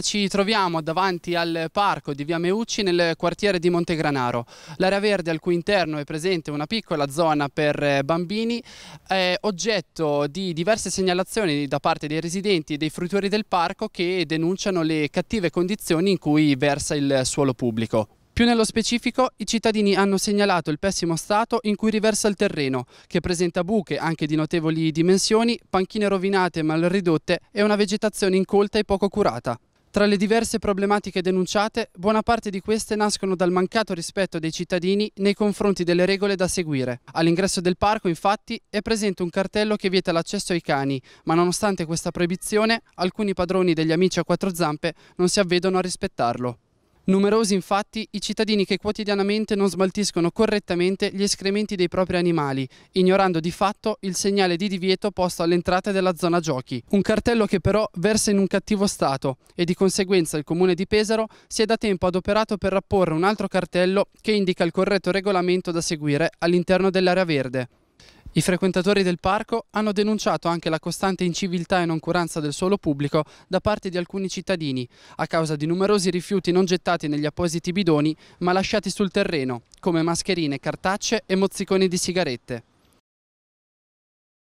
Ci troviamo davanti al parco di Via Meucci nel quartiere di Montegranaro. L'area verde al cui interno è presente una piccola zona per eh, bambini è oggetto di diverse segnalazioni da parte dei residenti e dei fruitori del parco che denunciano le cattive condizioni in cui versa il suolo pubblico. Più nello specifico, i cittadini hanno segnalato il pessimo stato in cui riversa il terreno, che presenta buche anche di notevoli dimensioni, panchine rovinate e mal ridotte e una vegetazione incolta e poco curata. Tra le diverse problematiche denunciate, buona parte di queste nascono dal mancato rispetto dei cittadini nei confronti delle regole da seguire. All'ingresso del parco, infatti, è presente un cartello che vieta l'accesso ai cani, ma nonostante questa proibizione, alcuni padroni degli amici a quattro zampe non si avvedono a rispettarlo. Numerosi infatti i cittadini che quotidianamente non smaltiscono correttamente gli escrementi dei propri animali, ignorando di fatto il segnale di divieto posto all'entrata della zona giochi, un cartello che però versa in un cattivo stato e di conseguenza il comune di Pesaro si è da tempo adoperato per rapporre un altro cartello che indica il corretto regolamento da seguire all'interno dell'area verde. I frequentatori del parco hanno denunciato anche la costante inciviltà e noncuranza del suolo pubblico da parte di alcuni cittadini, a causa di numerosi rifiuti non gettati negli appositi bidoni ma lasciati sul terreno, come mascherine, cartacce e mozziconi di sigarette.